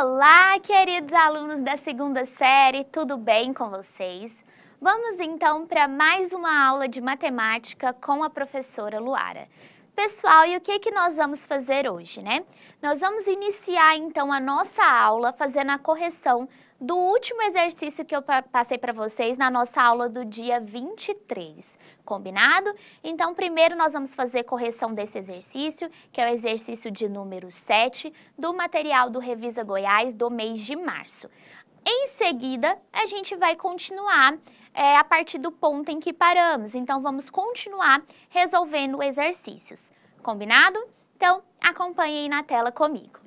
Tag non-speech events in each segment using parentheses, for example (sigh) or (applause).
Olá, queridos alunos da segunda série, tudo bem com vocês? Vamos então para mais uma aula de matemática com a professora Luara. Pessoal, e o que, que nós vamos fazer hoje, né? Nós vamos iniciar então a nossa aula fazendo a correção do último exercício que eu passei para vocês na nossa aula do dia 23. Combinado? Então, primeiro nós vamos fazer correção desse exercício, que é o exercício de número 7 do material do Revisa Goiás do mês de março. Em seguida, a gente vai continuar é, a partir do ponto em que paramos. Então, vamos continuar resolvendo exercícios. Combinado? Então, acompanhe aí na tela comigo.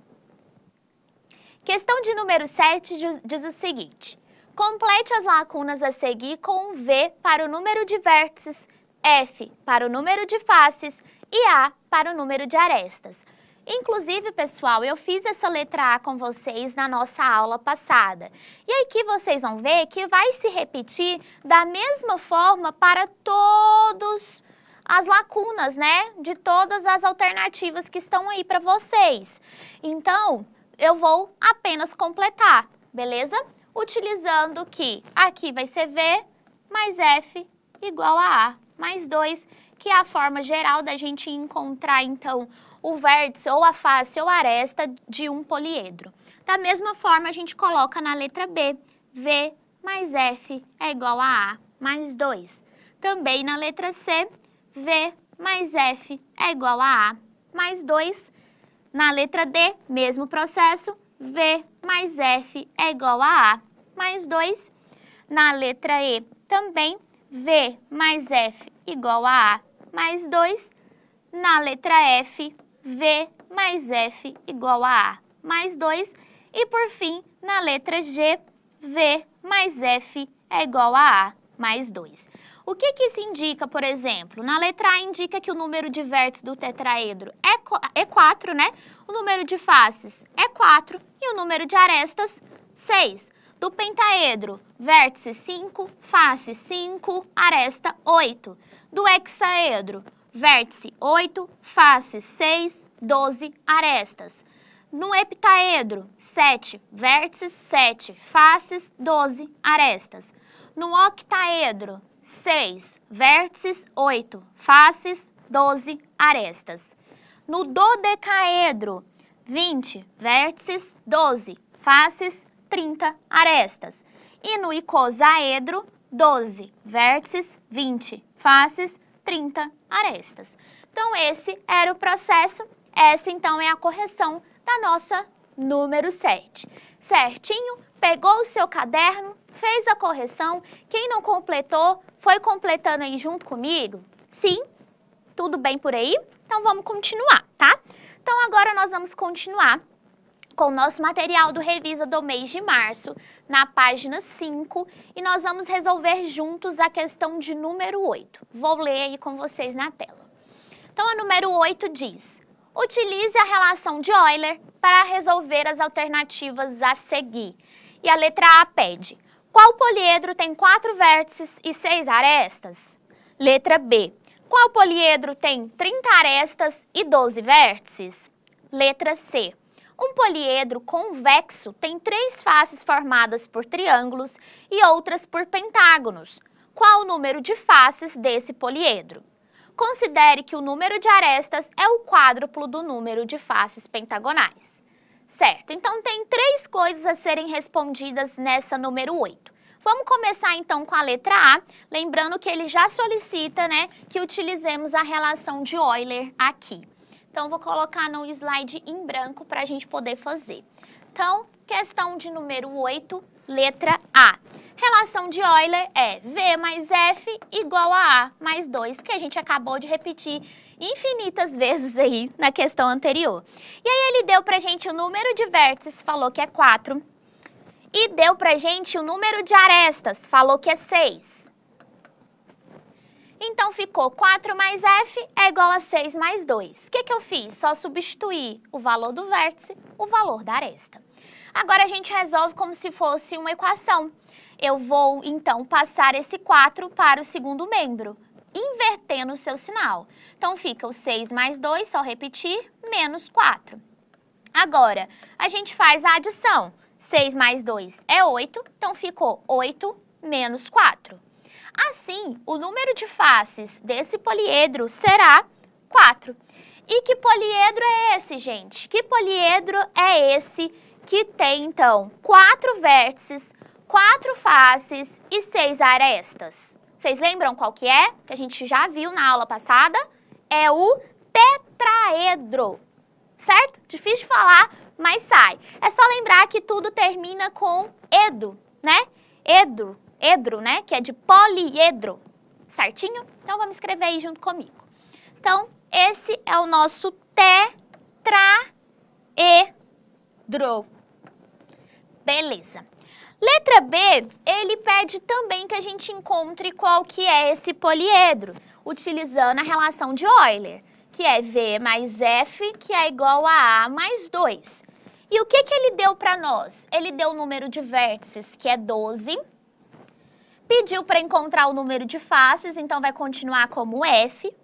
Questão de número 7 diz o seguinte. Complete as lacunas a seguir com V para o número de vértices, F para o número de faces e A para o número de arestas. Inclusive, pessoal, eu fiz essa letra A com vocês na nossa aula passada. E aqui vocês vão ver que vai se repetir da mesma forma para todos as lacunas, né? De todas as alternativas que estão aí para vocês. Então, eu vou apenas completar, beleza? utilizando que aqui vai ser V mais F igual a A mais 2, que é a forma geral da gente encontrar, então, o vértice ou a face ou a aresta de um poliedro. Da mesma forma, a gente coloca na letra B, V mais F é igual a A mais 2. Também na letra C, V mais F é igual a A mais 2. Na letra D, mesmo processo, V mais F é igual a A mais 2. Na letra E também, V mais F igual a A mais 2. Na letra F, V mais F igual a A mais 2. E por fim, na letra G, V mais F é igual a A mais 2. O que, que, isso indica, por exemplo? Na letra A indica que o número de vértices do tetraedro é 4, é né? O número de faces é 4 e o número de arestas, 6. Do pentaedro, vértice 5, face 5, aresta 8. Do hexaedro, vértice 8, face 6, 12 arestas. No heptaedro, 7 vértices, 7 faces, 12 arestas. No octaedro, 6, vértices 8, faces 12, arestas. No dodecaedro, 20, vértices 12, faces 30, arestas. E no icosaedro, 12, vértices 20, faces 30 arestas. Então, esse era o processo, essa então é a correção da nossa número 7. Certinho? Pegou o seu caderno, fez a correção, quem não completou, foi completando aí junto comigo? Sim? Tudo bem por aí? Então vamos continuar, tá? Então agora nós vamos continuar com o nosso material do Revisa do mês de março, na página 5, e nós vamos resolver juntos a questão de número 8. Vou ler aí com vocês na tela. Então, a número 8 diz, utilize a relação de Euler para resolver as alternativas a seguir. E a letra A pede, qual poliedro tem quatro vértices e seis arestas? Letra B. Qual poliedro tem 30 arestas e 12 vértices? Letra C. Um poliedro convexo tem três faces formadas por triângulos e outras por pentágonos. Qual o número de faces desse poliedro? Considere que o número de arestas é o quádruplo do número de faces pentagonais. Certo, então tem três coisas a serem respondidas nessa número 8. Vamos começar então com a letra A, lembrando que ele já solicita né, que utilizemos a relação de Euler aqui. Então, vou colocar no slide em branco para a gente poder fazer. Então, questão de número 8, letra A. Relação de Euler é V mais F igual a A mais 2, que a gente acabou de repetir infinitas (laughs) vezes aí na questão anterior. E aí ele deu pra gente o número de vértices, falou que é 4. E deu pra gente o número de arestas, falou que é 6. Então ficou 4 mais f é igual a 6 mais 2. O que, que eu fiz? Só substituir o valor do vértice, o valor da aresta. Agora a gente resolve como se fosse uma equação. Eu vou, então, passar esse 4 para o segundo membro, invertendo o seu sinal. Então fica o 6 mais 2, só repetir, menos 4. Agora, a gente faz a adição. 6 mais 2 é 8, então ficou 8 menos 4. Assim, o número de faces desse poliedro será 4. E que poliedro é esse, gente? Que poliedro é esse que tem, então, quatro vértices, quatro faces e seis arestas? Vocês lembram qual que é? Que a gente já viu na aula passada. É o tetraedro, certo? Difícil de falar, mas sai. É só lembrar que tudo termina com edo, né? Edro, edro, né? Que é de poliedro, certinho? Então, vamos escrever aí junto comigo. Então, esse é o nosso tetraedro. Beleza. Letra B, ele pede também que a gente encontre qual que é esse poliedro, utilizando a relação de Euler, que é V mais F, que é igual a A mais 2. E o que, que ele deu para nós? Ele deu o número de vértices, que é 12, Pediu para encontrar o número de faces, então vai continuar como F.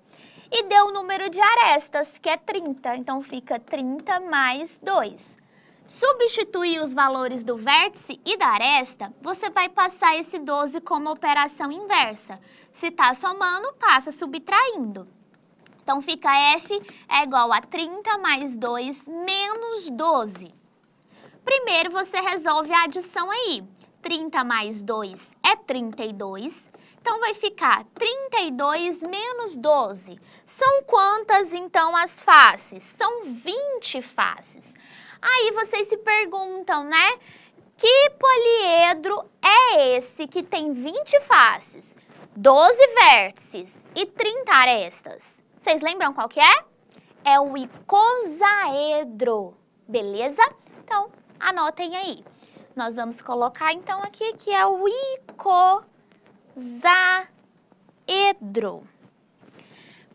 E deu o número de arestas, que é 30, então fica 30 mais 2. Substituir os valores do vértice e da aresta, você vai passar esse 12 como operação inversa. Se está somando, passa subtraindo. Então, fica F é igual a 30 mais 2 menos 12. Primeiro, você resolve a adição aí. 30 mais 2 é 32. Então, vai ficar 32 menos 12. São quantas, então, as faces? São 20 faces. Aí vocês se perguntam, né? Que poliedro é esse que tem 20 faces, 12 vértices e 30 arestas? Vocês lembram qual que é? É o icosaedro, beleza? Então, anotem aí. Nós vamos colocar, então, aqui que é o icosaedro.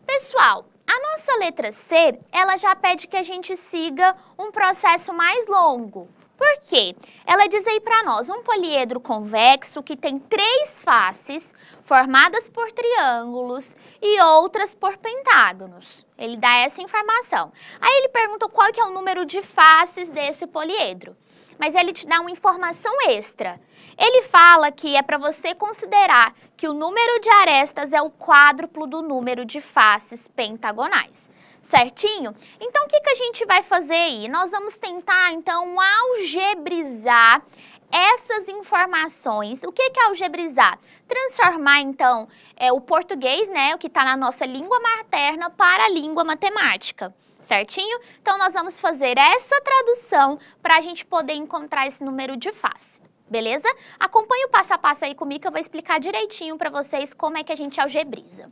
Pessoal, a nossa letra C, ela já pede que a gente siga um processo mais longo. Por quê? Ela diz aí para nós, um poliedro convexo que tem três faces formadas por triângulos e outras por pentágonos. Ele dá essa informação. Aí ele pergunta qual que é o número de faces desse poliedro mas ele te dá uma informação extra. Ele fala que é para você considerar que o número de arestas é o quádruplo do número de faces pentagonais. Certinho? Então, o que, que a gente vai fazer aí? Nós vamos tentar, então, algebrizar essas informações. O que é algebrizar? Transformar, então, é, o português, né, o que está na nossa língua materna, para a língua matemática certinho? Então, nós vamos fazer essa tradução para a gente poder encontrar esse número de face. Beleza? Acompanhe o passo a passo aí comigo que eu vou explicar direitinho para vocês como é que a gente algebriza.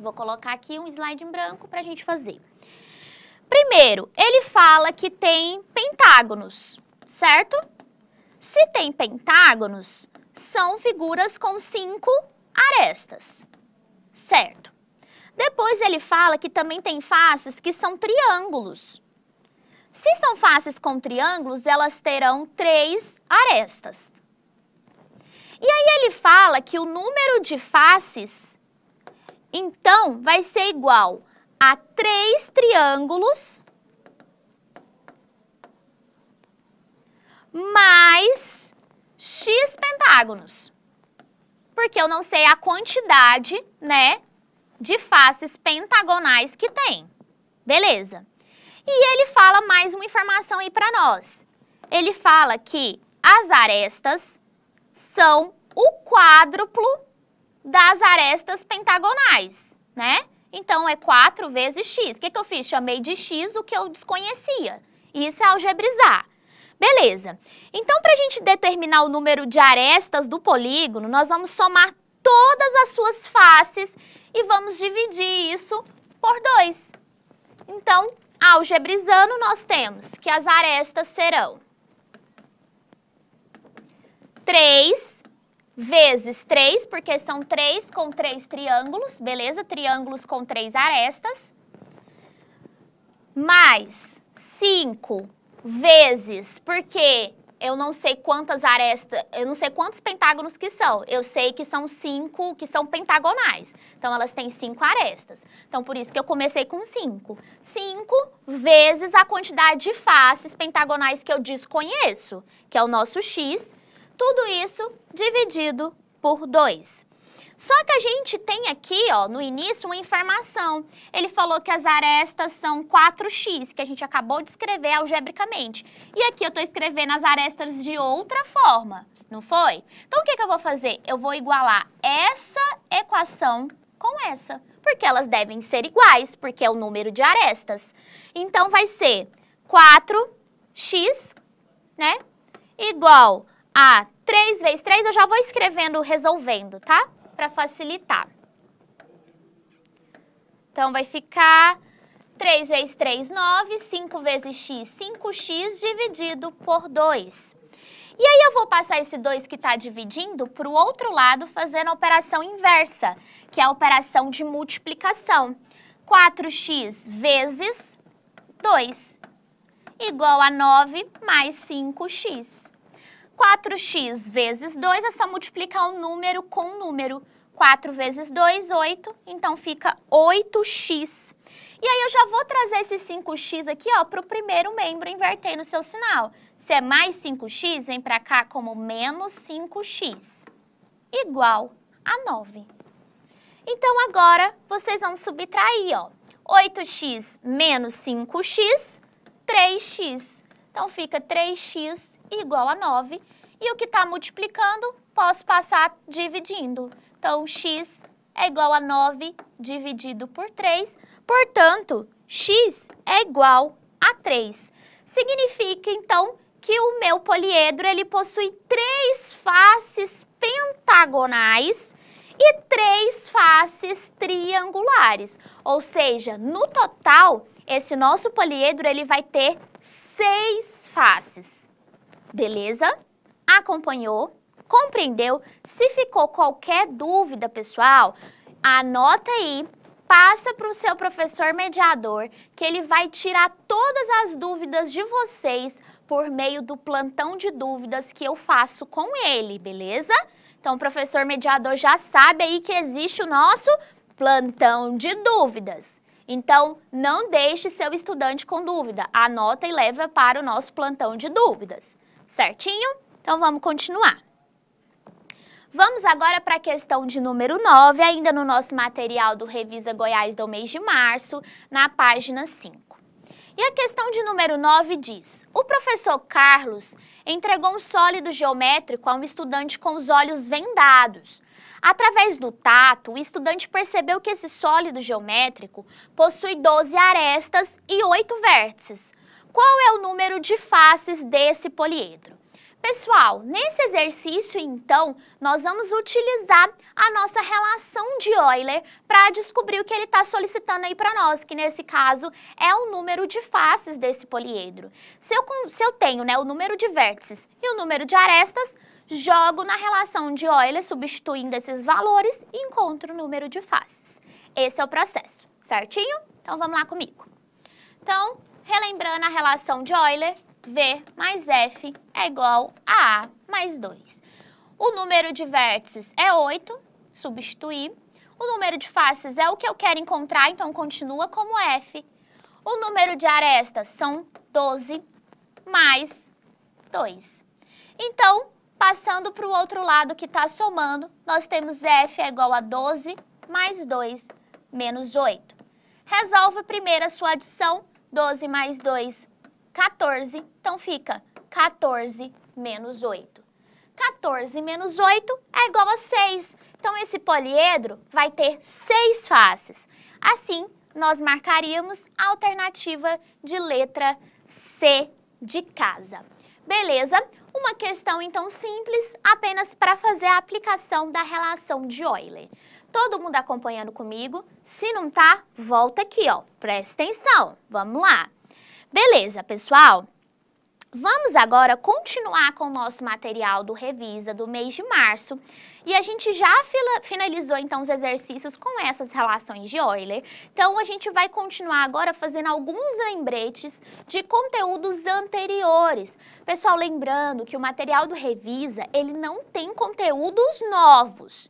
Vou colocar aqui um slide em branco para a gente fazer. Primeiro, ele fala que tem pentágonos, certo? Se tem pentágonos, são figuras com cinco arestas, certo? Depois ele fala que também tem faces que são triângulos. Se são faces com triângulos, elas terão três arestas. E aí ele fala que o número de faces, então, vai ser igual a três triângulos mais x pentágonos. Porque eu não sei a quantidade, né, de faces pentagonais que tem. Beleza. E ele fala mais uma informação aí para nós. Ele fala que as arestas são o quádruplo das arestas pentagonais, né? Então, é 4 vezes x. O que, que eu fiz? Chamei de x o que eu desconhecia. Isso é algebrizar. Beleza. Então, para a gente determinar o número de arestas do polígono, nós vamos somar todas as suas faces e vamos dividir isso por 2. Então, algebrizando, nós temos que as arestas serão 3 vezes 3, porque são 3 com 3 triângulos, beleza? Triângulos com 3 arestas. Mais 5 vezes, porque eu não sei quantas arestas, eu não sei quantos pentágonos que são. Eu sei que são cinco, que são pentagonais. Então, elas têm cinco arestas. Então, por isso que eu comecei com cinco. Cinco vezes a quantidade de faces pentagonais que eu desconheço, que é o nosso x. Tudo isso dividido por 2. Só que a gente tem aqui, ó, no início, uma informação. Ele falou que as arestas são 4x, que a gente acabou de escrever algebricamente. E aqui eu estou escrevendo as arestas de outra forma, não foi? Então, o que, que eu vou fazer? Eu vou igualar essa equação com essa, porque elas devem ser iguais, porque é o número de arestas. Então, vai ser 4x, né, igual a 3 vezes 3, eu já vou escrevendo resolvendo, tá? para facilitar. Então, vai ficar 3 vezes 3, 9, 5 vezes x, 5x dividido por 2. E aí eu vou passar esse 2 que está dividindo para o outro lado fazendo a operação inversa, que é a operação de multiplicação. 4x vezes 2 igual a 9 mais 5x. 4x vezes 2 é só multiplicar o número com o número. 4 vezes 2, 8, então fica 8x. E aí eu já vou trazer esse 5x aqui, ó, para o primeiro membro invertendo o seu sinal. Se é mais 5x, vem para cá como menos 5x, igual a 9. Então agora vocês vão subtrair, ó, 8x menos 5x, 3x. Então fica 3x igual a 9. E o que está multiplicando, posso passar dividindo. Então x é igual a 9 dividido por 3. Portanto, x é igual a 3. Significa, então, que o meu poliedro ele possui três faces pentagonais e três faces triangulares. Ou seja, no total, esse nosso poliedro ele vai ter seis faces. Beleza? Acompanhou? Compreendeu? Se ficou qualquer dúvida, pessoal, anota aí, passa para o seu professor mediador, que ele vai tirar todas as dúvidas de vocês por meio do plantão de dúvidas que eu faço com ele, beleza? Então, o professor mediador já sabe aí que existe o nosso plantão de dúvidas. Então, não deixe seu estudante com dúvida. Anota e leva para o nosso plantão de dúvidas. Certinho? Então, vamos continuar. Vamos agora para a questão de número 9, ainda no nosso material do Revisa Goiás do mês de março, na página 5. E a questão de número 9 diz, o professor Carlos entregou um sólido geométrico a um estudante com os olhos vendados, Através do tato, o estudante percebeu que esse sólido geométrico possui 12 arestas e 8 vértices. Qual é o número de faces desse poliedro? Pessoal, nesse exercício, então, nós vamos utilizar a nossa relação de Euler para descobrir o que ele está solicitando aí para nós, que nesse caso é o número de faces desse poliedro. Se eu, se eu tenho né, o número de vértices e o número de arestas, jogo na relação de Euler substituindo esses valores e encontro o número de faces. Esse é o processo, certinho? Então vamos lá comigo. Então, relembrando a relação de Euler, V mais F é igual a A mais 2. O número de vértices é 8, substituir. O número de faces é o que eu quero encontrar, então continua como F. O número de arestas são 12 mais 2. Então, Passando para o outro lado que está somando, nós temos F é igual a 12 mais 2 menos 8. Resolve primeiro a sua adição, 12 mais 2, 14. Então fica 14 menos 8. 14 menos 8 é igual a 6. Então esse poliedro vai ter 6 faces. Assim, nós marcaríamos a alternativa de letra C de casa. Beleza? Uma questão então simples, apenas para fazer a aplicação da relação de Euler. Todo mundo acompanhando comigo? Se não tá, volta aqui, ó. Presta atenção. Vamos lá. Beleza, pessoal? Vamos agora continuar com o nosso material do Revisa do mês de março. E a gente já finalizou então os exercícios com essas relações de Euler. Então a gente vai continuar agora fazendo alguns lembretes de conteúdos anteriores. Pessoal, lembrando que o material do Revisa, ele não tem conteúdos novos.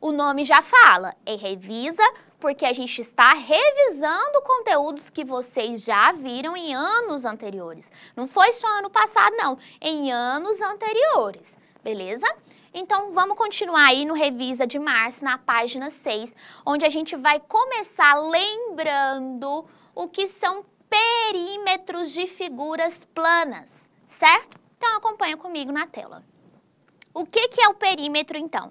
O nome já fala, é Revisa porque a gente está revisando conteúdos que vocês já viram em anos anteriores. Não foi só ano passado, não, em anos anteriores, beleza? Então, vamos continuar aí no Revisa de Março, na página 6, onde a gente vai começar lembrando o que são perímetros de figuras planas, certo? Então, acompanha comigo na tela. O que, que é o perímetro, então?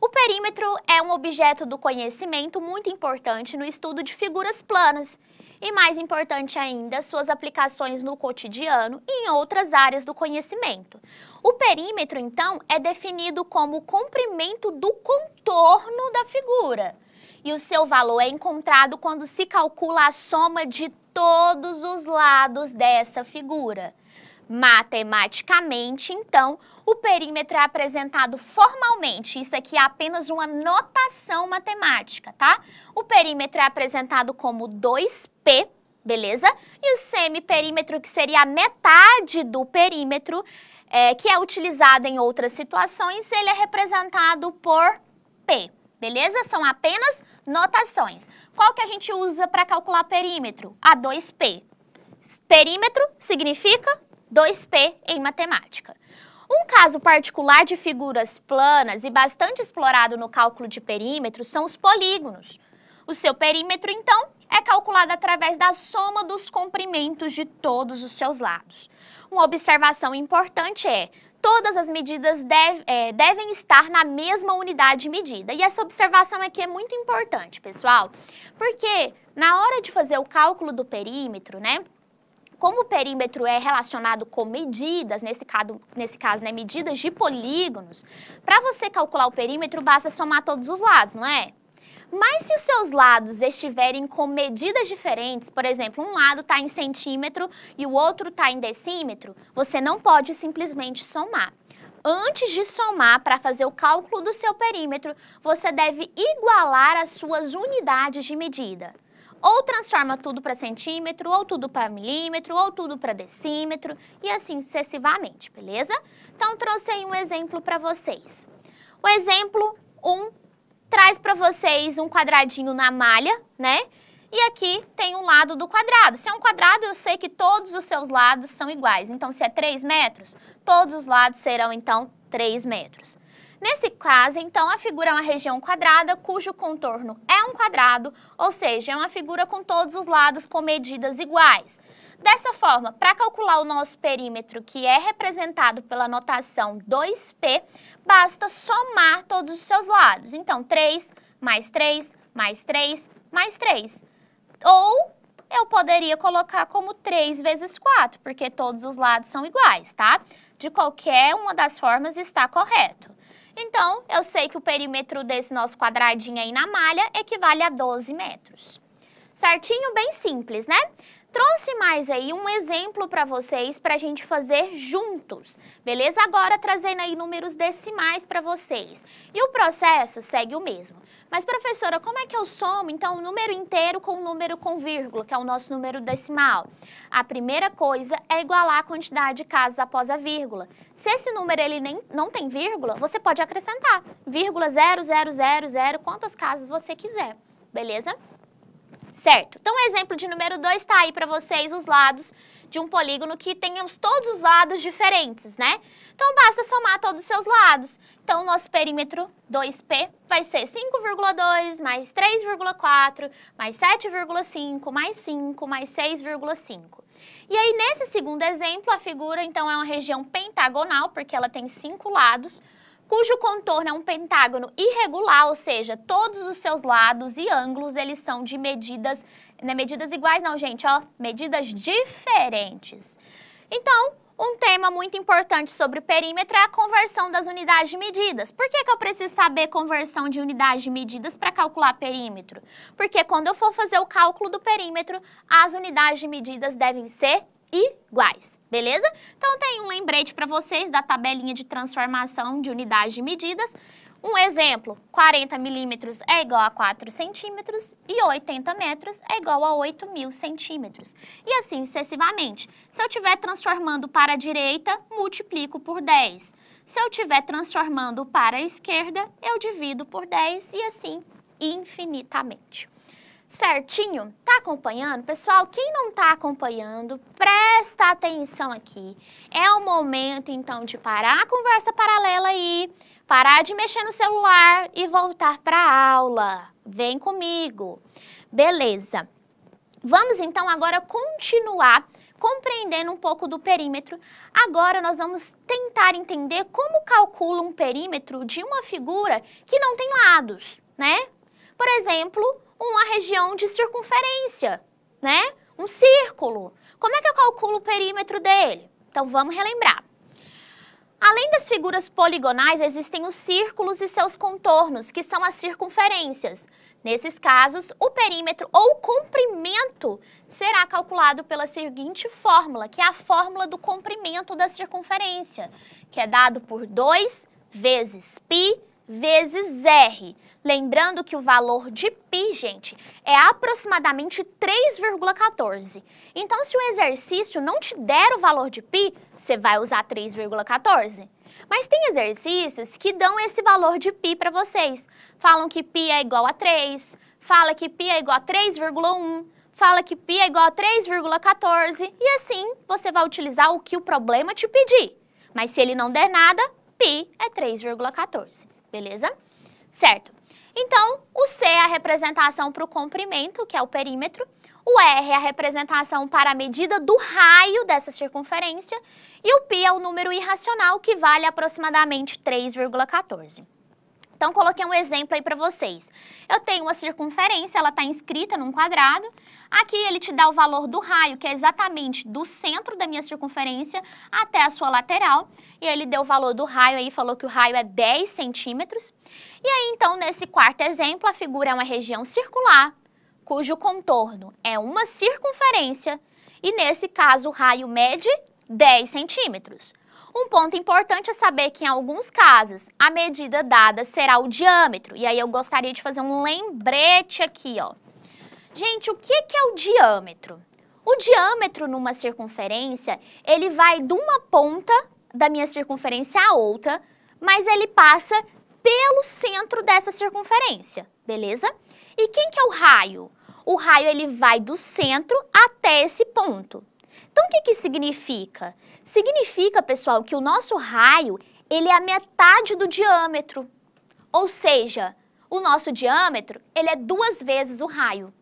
O perímetro é um objeto do conhecimento muito importante no estudo de figuras planas e, mais importante ainda, suas aplicações no cotidiano e em outras áreas do conhecimento. O perímetro, então, é definido como o comprimento do contorno da figura e o seu valor é encontrado quando se calcula a soma de todos os lados dessa figura. Matematicamente, então, o perímetro é apresentado formalmente. Isso aqui é apenas uma notação matemática, tá? O perímetro é apresentado como 2P, beleza? E o semiperímetro, que seria a metade do perímetro, é, que é utilizado em outras situações, ele é representado por P, beleza? São apenas notações. Qual que a gente usa para calcular perímetro? A 2P. Perímetro significa 2P em matemática. Um caso particular de figuras planas e bastante explorado no cálculo de perímetros são os polígonos. O seu perímetro, então, é calculado através da soma dos comprimentos de todos os seus lados. Uma observação importante é, todas as medidas deve, é, devem estar na mesma unidade de medida. E essa observação aqui é muito importante, pessoal, porque na hora de fazer o cálculo do perímetro, né, como o perímetro é relacionado com medidas, nesse caso, nesse caso né, medidas de polígonos, para você calcular o perímetro, basta somar todos os lados, não é? Mas se os seus lados estiverem com medidas diferentes, por exemplo, um lado está em centímetro e o outro está em decímetro, você não pode simplesmente somar. Antes de somar para fazer o cálculo do seu perímetro, você deve igualar as suas unidades de medida. Ou transforma tudo para centímetro, ou tudo para milímetro, ou tudo para decímetro e assim sucessivamente, beleza? Então, trouxe aí um exemplo para vocês. O exemplo 1 um, traz para vocês um quadradinho na malha, né? E aqui tem um lado do quadrado. Se é um quadrado, eu sei que todos os seus lados são iguais. Então, se é 3 metros, todos os lados serão, então, 3 metros. Nesse caso, então, a figura é uma região quadrada cujo contorno é um quadrado, ou seja, é uma figura com todos os lados com medidas iguais. Dessa forma, para calcular o nosso perímetro, que é representado pela notação 2 p basta somar todos os seus lados. Então, 3 mais 3 mais 3 mais 3. Ou eu poderia colocar como 3 vezes 4, porque todos os lados são iguais, tá? De qualquer uma das formas está correto. Então, eu sei que o perímetro desse nosso quadradinho aí na malha equivale a 12 metros. Certinho? Bem simples, né? Trouxe mais aí um exemplo para vocês para a gente fazer juntos, beleza? Agora trazendo aí números decimais para vocês. E o processo segue o mesmo. Mas professora, como é que eu somo então o número inteiro com o número com vírgula, que é o nosso número decimal? A primeira coisa é igualar a quantidade de casos após a vírgula. Se esse número ele nem, não tem vírgula, você pode acrescentar vírgula 0000, quantas casas você quiser, beleza? Certo. Então, o exemplo de número 2 está aí para vocês os lados de um polígono que tenhamos todos os lados diferentes, né? Então, basta somar todos os seus lados. Então, o nosso perímetro 2P vai ser 5,2 mais 3,4 mais 7,5 mais 5 mais 6,5. E aí, nesse segundo exemplo, a figura, então, é uma região pentagonal, porque ela tem cinco lados, cujo contorno é um pentágono irregular, ou seja, todos os seus lados e ângulos eles são de medidas, não é medidas iguais não, gente, ó, medidas diferentes. Então, um tema muito importante sobre o perímetro é a conversão das unidades de medidas. Por que, que eu preciso saber conversão de unidades de medidas para calcular perímetro? Porque quando eu for fazer o cálculo do perímetro, as unidades de medidas devem ser iguais, beleza? Então tem um lembrete para vocês da tabelinha de transformação de unidades de medidas. Um exemplo, 40 milímetros é igual a 4 centímetros e 80 metros é igual a 8 mil centímetros. E assim sucessivamente. Se eu estiver transformando para a direita, multiplico por 10. Se eu estiver transformando para a esquerda, eu divido por 10 e assim infinitamente certinho? Tá acompanhando? Pessoal, quem não tá acompanhando, presta atenção aqui. É o momento, então, de parar a conversa paralela aí, parar de mexer no celular e voltar para a aula. Vem comigo. Beleza. Vamos, então, agora continuar compreendendo um pouco do perímetro. Agora nós vamos tentar entender como calcula um perímetro de uma figura que não tem lados, né? Por exemplo, uma região de circunferência, né? Um círculo. Como é que eu calculo o perímetro dele? Então vamos relembrar. Além das figuras poligonais, existem os círculos e seus contornos, que são as circunferências. Nesses casos, o perímetro ou o comprimento será calculado pela seguinte fórmula, que é a fórmula do comprimento da circunferência, que é dado por 2 vezes π vezes r, Lembrando que o valor de π, gente, é aproximadamente 3,14. Então, se o exercício não te der o valor de π, você vai usar 3,14. Mas tem exercícios que dão esse valor de π para vocês. Falam que π é igual a 3, fala que π é igual a 3,1, fala que π é igual a 3,14 e assim você vai utilizar o que o problema te pedir. Mas se ele não der nada, π é 3,14, beleza? Certo. Então, o C é a representação para o comprimento, que é o perímetro, o R é a representação para a medida do raio dessa circunferência e o π é o número irracional, que vale aproximadamente 3,14. Então, coloquei um exemplo aí para vocês. Eu tenho uma circunferência, ela está inscrita num quadrado. Aqui ele te dá o valor do raio, que é exatamente do centro da minha circunferência até a sua lateral. E ele deu o valor do raio aí, falou que o raio é 10 centímetros. E aí, então, nesse quarto exemplo, a figura é uma região circular, cujo contorno é uma circunferência. E nesse caso, o raio mede 10 centímetros. Um ponto importante é saber que, em alguns casos, a medida dada será o diâmetro. E aí eu gostaria de fazer um lembrete aqui, ó. Gente, o que é o diâmetro? O diâmetro numa circunferência, ele vai de uma ponta da minha circunferência à outra, mas ele passa pelo centro dessa circunferência, beleza? E quem que é o raio? O raio ele vai do centro até esse ponto. Então o que que significa? Significa, pessoal, que o nosso raio, ele é a metade do diâmetro. Ou seja, o nosso diâmetro, ele é duas vezes o raio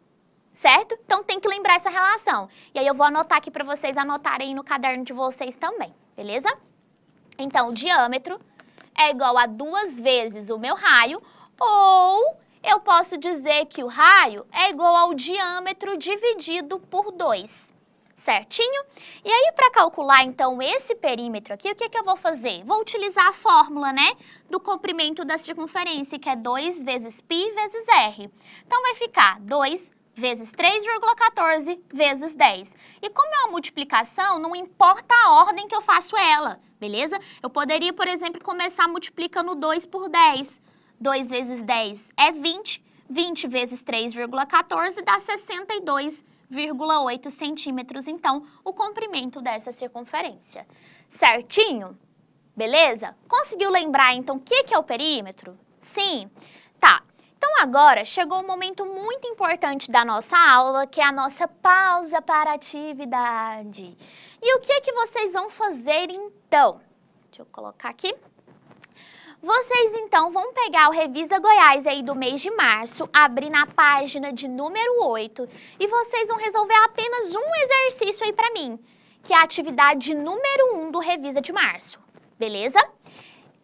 certo? Então tem que lembrar essa relação. E aí eu vou anotar aqui para vocês anotarem no caderno de vocês também, beleza? Então, o diâmetro é igual a duas vezes o meu raio, ou eu posso dizer que o raio é igual ao diâmetro dividido por 2, certinho? E aí, para calcular, então, esse perímetro aqui, o que, que eu vou fazer? Vou utilizar a fórmula, né, do comprimento da circunferência, que é 2 vezes π vezes r. Então, vai ficar 2 vezes 3,14 vezes 10. E como é uma multiplicação, não importa a ordem que eu faço ela, beleza? Eu poderia, por exemplo, começar multiplicando 2 por 10. 2 vezes 10 é 20. 20 vezes 3,14 dá 62,8 centímetros, então, o comprimento dessa circunferência. Certinho? Beleza? Conseguiu lembrar, então, o que, é o perímetro? Sim. Tá, então agora chegou um momento muito importante da nossa aula, que é a nossa pausa para atividade. E o que é que vocês vão fazer então? Deixa eu colocar aqui. Vocês, então, vão pegar o Revisa Goiás aí do mês de março, abrir na página de número 8, e vocês vão resolver apenas um exercício aí para mim, que é a atividade número 1 do Revisa de março, beleza?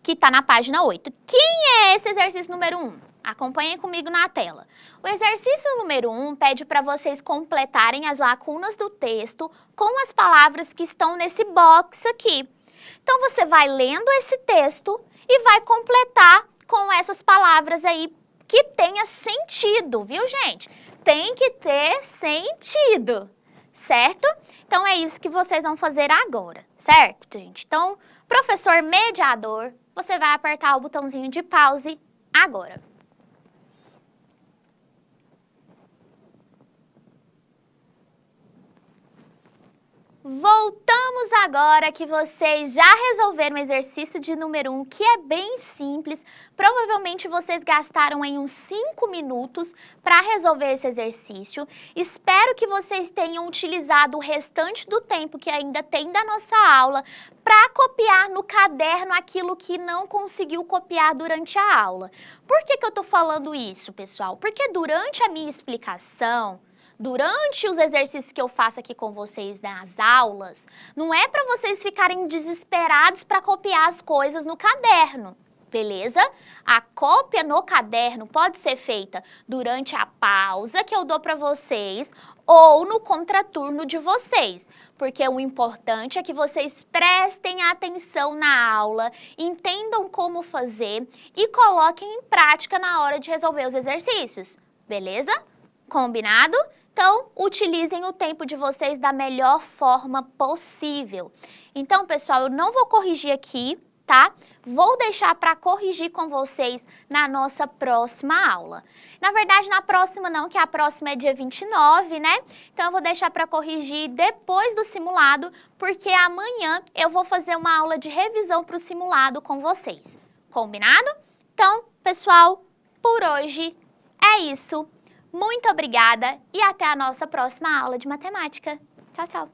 Que tá na página 8. Quem é esse exercício número 1? Acompanhem comigo na tela. O exercício número 1 um pede para vocês completarem as lacunas do texto com as palavras que estão nesse box aqui. Então, você vai lendo esse texto e vai completar com essas palavras aí que tenha sentido, viu, gente? Tem que ter sentido, certo? Então, é isso que vocês vão fazer agora, certo, gente? Então, professor mediador, você vai apertar o botãozinho de pause agora. Voltamos agora que vocês já resolveram o exercício de número 1, um, que é bem simples. Provavelmente vocês gastaram em uns 5 minutos para resolver esse exercício. Espero que vocês tenham utilizado o restante do tempo que ainda tem da nossa aula para copiar no caderno aquilo que não conseguiu copiar durante a aula. Por que, que eu estou falando isso, pessoal? Porque durante a minha explicação, durante os exercícios que eu faço aqui com vocês nas aulas, não é para vocês ficarem desesperados para copiar as coisas no caderno. Beleza? A cópia no caderno pode ser feita durante a pausa que eu dou para vocês ou no contraturno de vocês, porque o importante é que vocês prestem atenção na aula, entendam como fazer e coloquem em prática na hora de resolver os exercícios. Beleza? Combinado? Então, utilizem o tempo de vocês da melhor forma possível. Então, pessoal, eu não vou corrigir aqui, tá? Vou deixar para corrigir com vocês na nossa próxima aula. Na verdade, na próxima não, que a próxima é dia 29, né? Então, eu vou deixar para corrigir depois do simulado, porque amanhã eu vou fazer uma aula de revisão para o simulado com vocês. Combinado? Então, pessoal, por hoje é isso. Muito obrigada e até a nossa próxima aula de matemática. Tchau, tchau.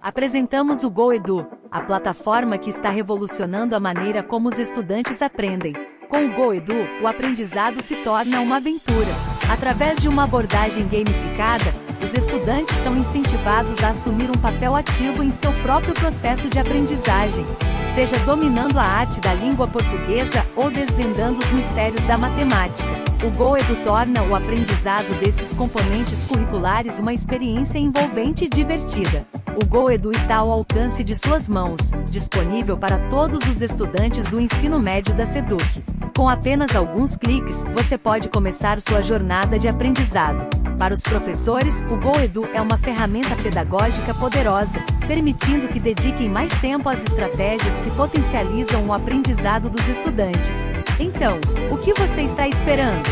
Apresentamos o GoEdu, a plataforma que está revolucionando a maneira como os estudantes aprendem. Com o GoEdu, o aprendizado se torna uma aventura. Através de uma abordagem gamificada, os estudantes são incentivados a assumir um papel ativo em seu próprio processo de aprendizagem, seja dominando a arte da língua portuguesa ou desvendando os mistérios da matemática. O GoEdu torna o aprendizado desses componentes curriculares uma experiência envolvente e divertida. O GoEdu está ao alcance de suas mãos, disponível para todos os estudantes do ensino médio da SEDUC. Com apenas alguns cliques, você pode começar sua jornada de aprendizado. Para os professores, o GoEdu é uma ferramenta pedagógica poderosa, permitindo que dediquem mais tempo às estratégias que potencializam o aprendizado dos estudantes. Então, o que você está esperando?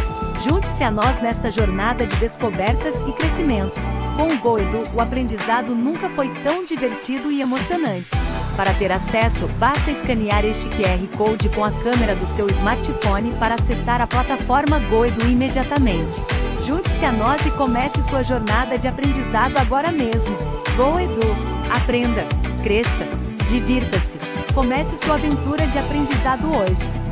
Junte-se a nós nesta jornada de descobertas e crescimento. Com o GoEdu, o aprendizado nunca foi tão divertido e emocionante. Para ter acesso, basta escanear este QR Code com a câmera do seu smartphone para acessar a plataforma Edu imediatamente. Junte-se a nós e comece sua jornada de aprendizado agora mesmo. Edu. aprenda, cresça, divirta-se. Comece sua aventura de aprendizado hoje.